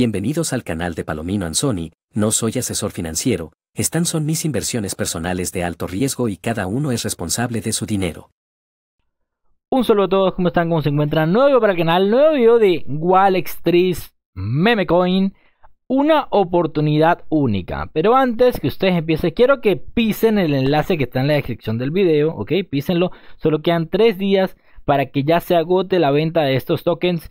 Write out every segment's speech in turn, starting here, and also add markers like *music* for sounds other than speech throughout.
Bienvenidos al canal de Palomino Ansoni, no soy asesor financiero, están son mis inversiones personales de alto riesgo y cada uno es responsable de su dinero. Un saludo a todos, ¿cómo están? ¿Cómo se encuentran? Nuevo para el canal, nuevo video de Wall Memecoin. Una oportunidad única. Pero antes que ustedes empiecen, quiero que pisen el enlace que está en la descripción del video, ¿ok? Písenlo. Solo quedan tres días para que ya se agote la venta de estos tokens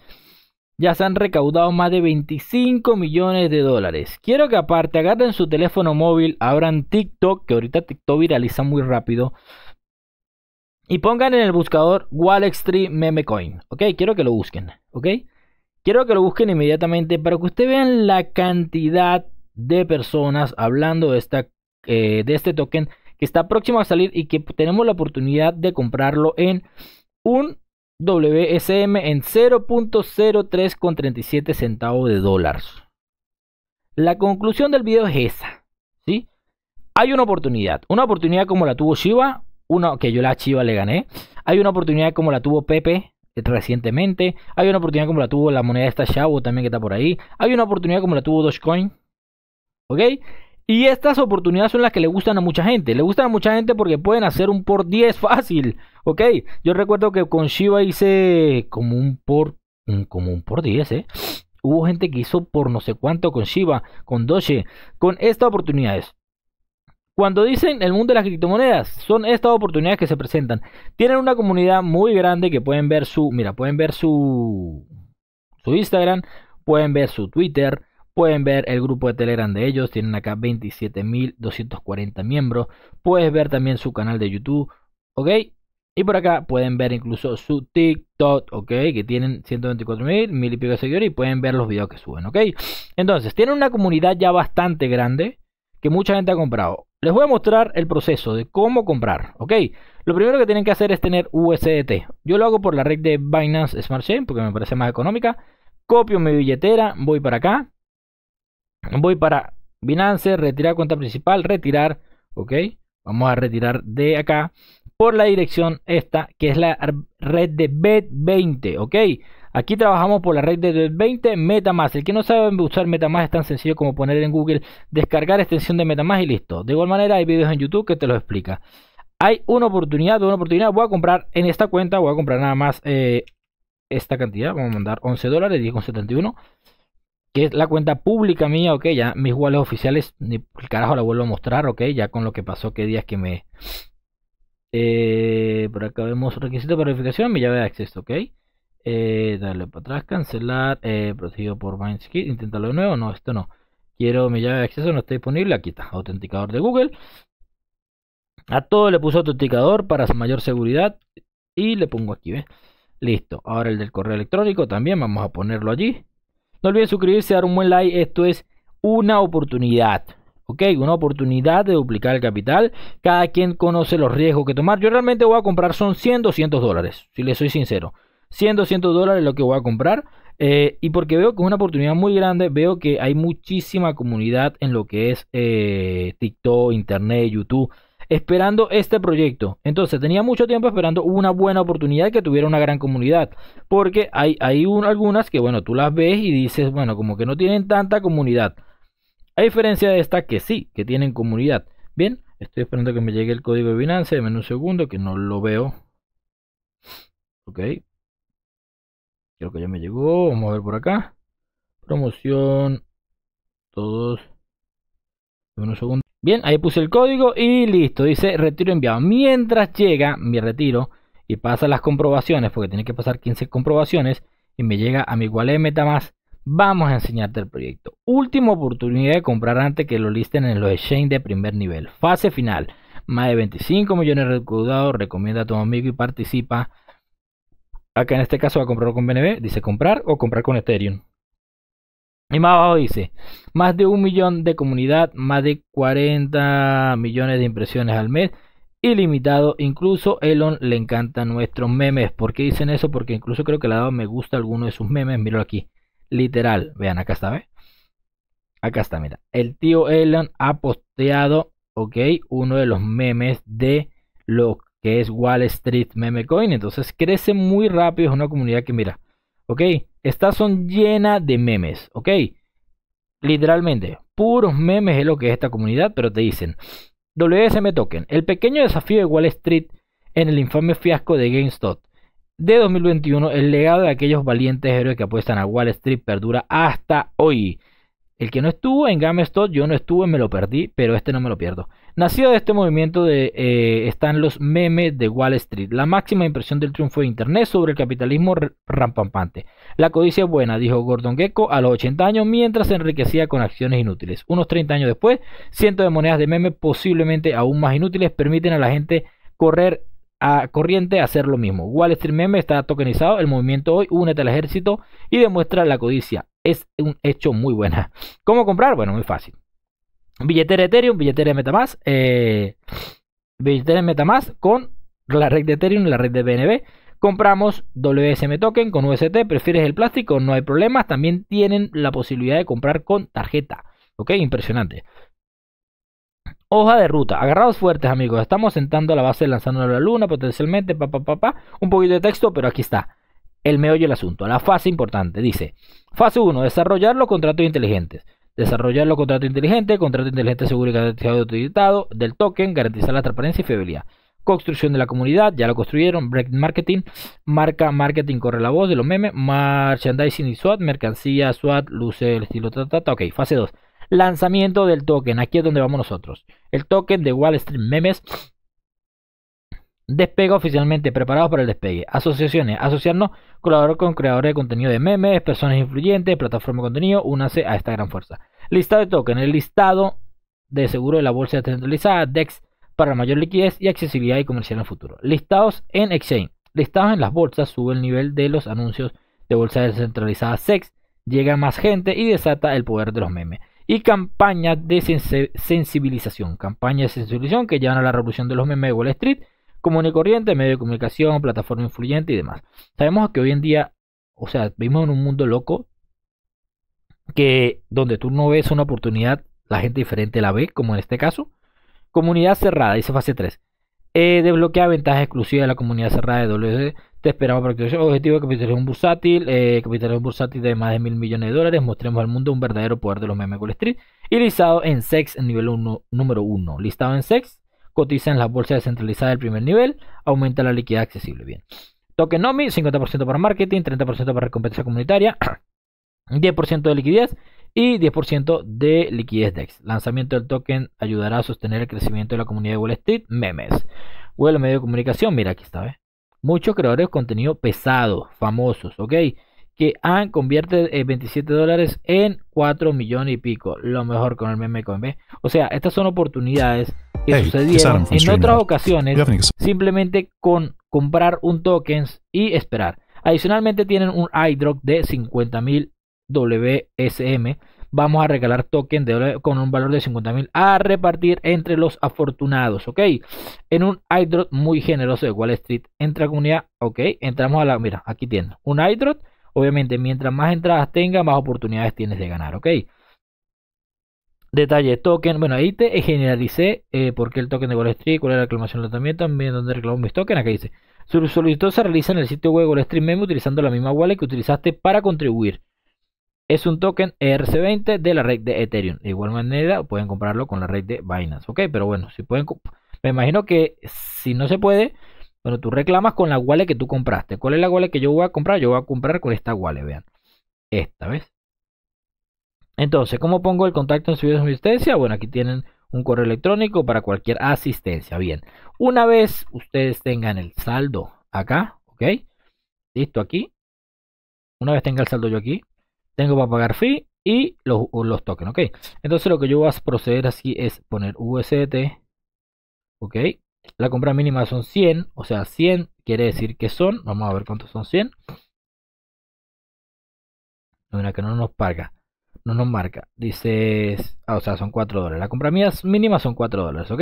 ya se han recaudado más de 25 millones de dólares. Quiero que aparte agarren su teléfono móvil, abran TikTok, que ahorita TikTok viraliza muy rápido. Y pongan en el buscador Wall Street Meme Coin. Ok, quiero que lo busquen. Ok, quiero que lo busquen inmediatamente para que ustedes vean la cantidad de personas hablando de, esta, eh, de este token que está próximo a salir y que tenemos la oportunidad de comprarlo en un WSM en 0.03 con 37 centavos de dólares. La conclusión del video es esa, ¿sí? Hay una oportunidad, una oportunidad como la tuvo Shiva, una que yo la Chiva le gané. Hay una oportunidad como la tuvo Pepe eh, recientemente. Hay una oportunidad como la tuvo la moneda esta Shavo también que está por ahí. Hay una oportunidad como la tuvo Dogecoin. ¿Ok? Y estas oportunidades son las que le gustan a mucha gente. Le gustan a mucha gente porque pueden hacer un por 10 fácil. Ok, yo recuerdo que con Shiba hice como un por, mm, como un por 10, ¿eh? Hubo gente que hizo por no sé cuánto con Shiba, con Doge, con estas oportunidades. Cuando dicen el mundo de las criptomonedas, son estas oportunidades que se presentan. Tienen una comunidad muy grande que pueden ver su, mira, pueden ver su su Instagram, pueden ver su Twitter, pueden ver el grupo de Telegram de ellos, tienen acá 27.240 miembros, puedes ver también su canal de YouTube, ¿ok? Y por acá pueden ver incluso su TikTok, ¿ok? Que tienen 124 mil, mil y pico de seguidores y pueden ver los videos que suben, ¿ok? Entonces, tienen una comunidad ya bastante grande que mucha gente ha comprado. Les voy a mostrar el proceso de cómo comprar, ¿ok? Lo primero que tienen que hacer es tener USDT. Yo lo hago por la red de Binance Smart Chain porque me parece más económica. Copio mi billetera, voy para acá. Voy para Binance, retirar cuenta principal, retirar, ¿ok? Vamos a retirar de acá por la dirección esta, que es la red de BED20, ¿ok? Aquí trabajamos por la red de 20 MetaMask. El que no sabe usar MetaMask es tan sencillo como poner en Google descargar extensión de MetaMask y listo. De igual manera hay videos en YouTube que te lo explica. Hay una oportunidad, una oportunidad. Voy a comprar en esta cuenta, voy a comprar nada más eh, esta cantidad. Vamos a mandar 11 dólares, 10,71. Que es la cuenta pública mía, ok. Ya mis wallets oficiales, ni el carajo la vuelvo a mostrar, ok. Ya con lo que pasó, qué días que me eh, por acá vemos requisito de verificación, mi llave de acceso, ok. Eh, darle para atrás, cancelar, eh, protegido por Mindscape, intentarlo de nuevo, no, esto no. Quiero mi llave de acceso, no está disponible, aquí está, autenticador de Google. A todo le puso autenticador para mayor seguridad y le pongo aquí, ¿ves? Listo, ahora el del correo electrónico también, vamos a ponerlo allí. No olviden suscribirse, dar un buen like, esto es una oportunidad. ¿ok? Una oportunidad de duplicar el capital. Cada quien conoce los riesgos que tomar. Yo realmente voy a comprar son 100, 200 dólares, si le soy sincero. 100, 200 dólares lo que voy a comprar. Eh, y porque veo que es una oportunidad muy grande, veo que hay muchísima comunidad en lo que es eh, TikTok, Internet, YouTube, esperando este proyecto. Entonces tenía mucho tiempo esperando una buena oportunidad que tuviera una gran comunidad. Porque hay, hay algunas que, bueno, tú las ves y dices, bueno, como que no tienen tanta comunidad. A diferencia de esta que sí, que tienen comunidad. Bien, estoy esperando que me llegue el código de Binance. Deme un segundo que no lo veo. Ok. Creo que ya me llegó. Vamos a ver por acá. Promoción. Todos. Deme un segundo. Bien, ahí puse el código y listo. Dice retiro enviado. Mientras llega mi retiro y pasa las comprobaciones, porque tiene que pasar 15 comprobaciones, y me llega a mi igual meta más. Vamos a enseñarte el proyecto. Última oportunidad de comprar antes que lo listen en los exchange de primer nivel. Fase final. Más de 25 millones de recaudados. Recomienda a tu amigo y participa. Acá en este caso va a comprar con BNB. Dice comprar o comprar con Ethereum. Y más abajo dice, más de un millón de comunidad, más de 40 millones de impresiones al mes, ilimitado. Incluso Elon le encanta nuestros memes. ¿Por qué dicen eso? Porque incluso creo que le ha dado me gusta alguno de sus memes. Míralo aquí literal. Vean, acá está, Acá está, mira. El tío Elon ha posteado, ok, uno de los memes de lo que es Wall Street Meme Coin. Entonces crece muy rápido. Es una comunidad que, mira, ok, estas son llenas de memes, ok. Literalmente, puros memes es lo que es esta comunidad, pero te dicen, WSM Token, el pequeño desafío de Wall Street en el infame fiasco de GameStop de 2021, el legado de aquellos valientes héroes que apuestan a Wall Street perdura hasta hoy. El que no estuvo en GameStop, yo no estuve, me lo perdí, pero este no me lo pierdo. Nacido de este movimiento de, eh, están los memes de Wall Street, la máxima impresión del triunfo de Internet sobre el capitalismo rampampante. La codicia es buena, dijo Gordon Gecko a los 80 años, mientras se enriquecía con acciones inútiles. Unos 30 años después, cientos de monedas de meme, posiblemente aún más inútiles, permiten a la gente correr a corriente a hacer lo mismo. Wall Street Meme está tokenizado, el movimiento hoy, únete al ejército y demuestra la codicia. Es un hecho muy buena. *laughs* ¿Cómo comprar? Bueno, muy fácil. Billetera Ethereum, billetera Metamask, eh, billetera Metamask con la red de Ethereum y la red de BNB. Compramos WSM Token con UST, prefieres el plástico, no hay problemas. También tienen la posibilidad de comprar con tarjeta. Ok, impresionante. Hoja de ruta. Agarrados fuertes, amigos. Estamos sentando la base lanzando a la luna potencialmente. Pa, pa, pa, Un poquito de texto, pero aquí está. El meollo el asunto. La fase importante. Dice: Fase 1. Desarrollar los contratos inteligentes. Desarrollar los contratos inteligentes. Contrato inteligente seguro y garantizado utilizado. Del token. Garantizar la transparencia y fiabilidad. Construcción de la comunidad. Ya lo construyeron. Break marketing. Marca marketing. Corre la voz de los memes. Merchandising y SWAT. Mercancía, SWAT. Luce el estilo. tata. Ok. Fase 2 lanzamiento del token. Aquí es donde vamos nosotros. El token de Wall Street Memes Despega oficialmente, preparados para el despegue. Asociaciones, asociarnos, colaborar con creadores de contenido de memes, personas influyentes, plataforma de contenido, únase a esta gran fuerza. Listado de token, el listado de seguro de la bolsa descentralizada, DEX, para mayor liquidez y accesibilidad y comercial en el futuro. Listados en exchange, listados en las bolsas, sube el nivel de los anuncios de bolsa descentralizadas, SEX, llega más gente y desata el poder de los memes y campañas de sensibilización. Campañas de sensibilización que llevan a la revolución de los memes de Wall Street, común y corriente, medio de comunicación, plataforma influyente y demás. Sabemos que hoy en día, o sea, vivimos en un mundo loco que donde tú no ves una oportunidad, la gente diferente la ve, como en este caso. Comunidad cerrada, dice fase 3. Eh, desbloquea ventajas exclusivas de la comunidad cerrada de WC te esperamos para que objetivo de un bursátil, eh, bursátil de más de mil millones de dólares. Mostremos al mundo un verdadero poder de los memes Wall Street. Y listado en SEX, nivel número uno. Listado en SEX, cotiza en las bolsas descentralizadas del primer nivel, aumenta la liquidez accesible. Bien. Tokenomi, 50% para marketing, 30% para recompensa comunitaria, 10% *clears throat* de liquidez y 10% de liquidez DEX. Lanzamiento del token ayudará a sostener el crecimiento de la comunidad de Wall Street. Memes. Web, medio de comunicación, mira aquí está, ¿eh? muchos creadores de contenido pesado, famosos, ¿ok? Que han convierte 27 eh, dólares en 4 millones y pico. Lo mejor con el meme con B. O sea, estas son oportunidades que sucedieron en otras ocasiones simplemente con comprar un tokens y esperar. Adicionalmente tienen un iDrop de 50.000 WSM vamos a regalar token de con un valor de 50.000 a repartir entre los afortunados, ¿ok? En un idrot muy generoso de Wall Street. Entra comunidad, ¿ok? Entramos a la, mira, aquí tienes un idrot. Obviamente, mientras más entradas tenga, más oportunidades tienes de ganar, ¿ok? Detalle, token, bueno, ahí te generalicé eh, por qué el token de Wall Street, cuál es la reclamación también? también donde reclamo mis tokens, aquí dice. Su solicitud se realiza en el sitio web Wall Street Meme utilizando la misma wallet que utilizaste para contribuir es un token ERC20 de la red de Ethereum. De igual manera pueden comprarlo con la red de Binance. Ok, pero bueno, si pueden, me imagino que si no se puede, bueno, tú reclamas con la wallet que tú compraste. ¿Cuál es la wallet que yo voy a comprar? Yo voy a comprar con esta wallet, vean. Esta, vez Entonces, ¿cómo pongo el contacto en su de asistencia? Bueno, aquí tienen un correo electrónico para cualquier asistencia. Bien, una vez ustedes tengan el saldo acá, ¿ok? Listo, aquí. Una vez tenga el saldo yo aquí, tengo para pagar fee y los, los tokens, ok. Entonces lo que yo voy a proceder así es poner USDT, ok. La compra mínima son 100, o sea, 100 quiere decir que son, vamos a ver cuántos son 100. Mira que no nos paga, no nos marca, dices ah, o sea, son 4 dólares. La compra mínima son 4 dólares, ok.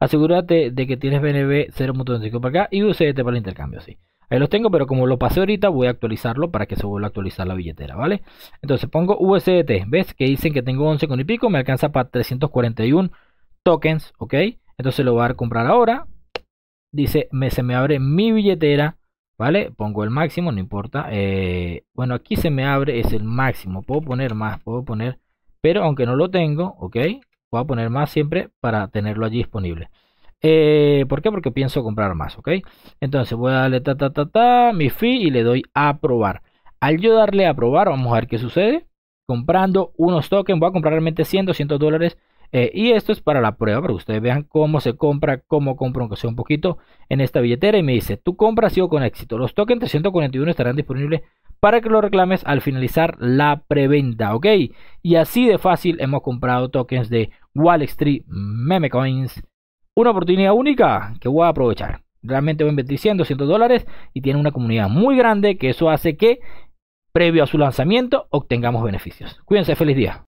Asegúrate de que tienes BNB 0.25 para acá y USDT para el intercambio, sí los tengo, pero como lo pasé ahorita, voy a actualizarlo para que se vuelva a actualizar la billetera, ¿vale? Entonces pongo USDT, ¿ves? Que dicen que tengo 11 con y pico, me alcanza para 341 tokens, ¿ok? Entonces lo voy a comprar ahora. Dice, me, se me abre mi billetera, ¿vale? Pongo el máximo, no importa. Eh, bueno, aquí se me abre, es el máximo. Puedo poner más, puedo poner, pero aunque no lo tengo, ¿ok? Voy a poner más siempre para tenerlo allí disponible. Eh, ¿Por qué? Porque pienso comprar más, ¿ok? Entonces voy a darle ta, ta, ta, ta, mi fee y le doy a aprobar. Al yo darle a aprobar, vamos a ver qué sucede. Comprando unos tokens, voy a comprar realmente 100, 200 dólares. Eh, y esto es para la prueba, para que ustedes vean cómo se compra, cómo compro, aunque sea un poquito, en esta billetera. Y me dice, tu compra ha sido con éxito. Los tokens 341 estarán disponibles para que lo reclames al finalizar la preventa, ¿ok? Y así de fácil hemos comprado tokens de Wall Street Meme Coins una oportunidad única que voy a aprovechar. Realmente voy a invertir 100, 200 dólares y tiene una comunidad muy grande que eso hace que, previo a su lanzamiento, obtengamos beneficios. Cuídense, feliz día.